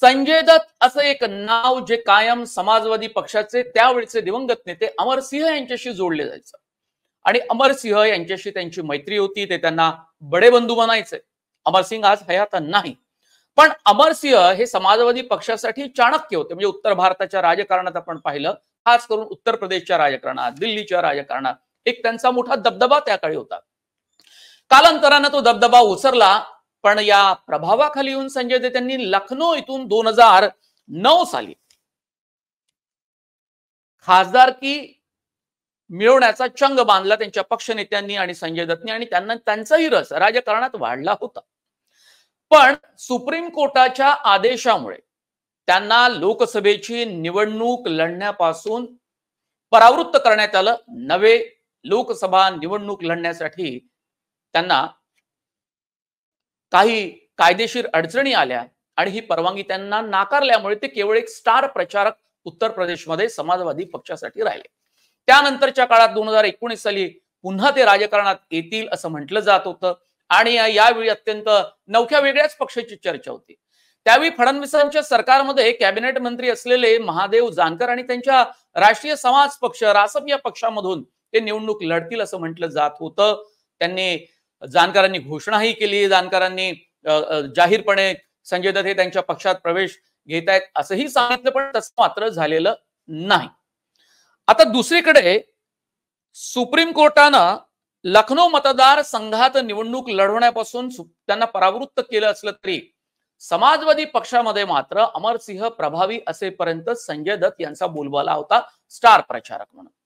संजय दत्त असं एक नाव जे कायम समाजवादी पक्षाचे त्यावेळेचे दिवंगत नेते अमरसिंह यांच्याशी जोडले जायचं आणि अमरसिंह यांच्याशी त्यांची मैत्री होती ते त्यांना बडे बंधू म्हणायचे अमरसिंह आज हयात नाही पण अमरसिंह हे समाजवादी पक्षासाठी चाणक्य होते म्हणजे उत्तर भारताच्या राजकारणात आपण पाहिलं खास करून उत्तर प्रदेशच्या राजकारणात दिल्लीच्या राजकारणात एक त्यांचा मोठा दबदबा त्या काळी होता कालांतरानं तो दबदबा ओसरला पण या प्रभावाखाली येऊन संजय दत्त यांनी लखनौ इथून दोन हजार नऊ साली खासदारकी मिळवण्याचा चंग बांधला त्यांच्या पक्षनेत्यांनी आणि संजय दत्तनी आणि त्यांना त्यांचाही रस राजकारणात वाढला होता पण सुप्रीम कोर्टाच्या आदेशामुळे त्यांना लोकसभेची निवडणूक लढण्यापासून परावृत्त करण्यात आलं नवे लोकसभा निवडणूक लढण्यासाठी त्यांना काही कायदेशीर अडचणी आल्या आणि ही परवानगी त्यांना नाकारल्यामुळे ते केवळ एक स्टार प्रचारक उत्तर प्रदेशमध्ये समाजवादी पक्षासाठी राहिले त्यानंतरच्या काळात दोन हजार एकोणीस साली पुन्हा ते राजकारणात येतील असं म्हटलं जात होतं आणि यावेळी अत्यंत नवख्या वेगळ्याच पक्षाची चर्चा होती त्यावेळी फडणवीसांच्या सरकारमध्ये कॅबिनेट मंत्री असलेले महादेव जानकर आणि त्यांच्या राष्ट्रीय समाज पक्ष रासप या पक्षामधून ते निवडणूक लढतील असं म्हटलं जात होतं त्यांनी जाणकारांनी घोषणाही केली जानकारांनी जाहीरपणे संजय दत्त हे त्यांच्या पक्षात प्रवेश घेत आहेत असंही सांगितलं पण तसं मात्र झालेलं नाही आता दुसरीकडे सुप्रीम कोर्टानं लखनौ मतदार संघात निवडणूक लढवण्यापासून त्यांना परावृत्त केलं असलं तरी समाजवादी पक्षामध्ये मात्र अमरसिंह प्रभावी असेपर्यंत संजय दत्त यांचा बोलबाला होता स्टार प्रचारक म्हणून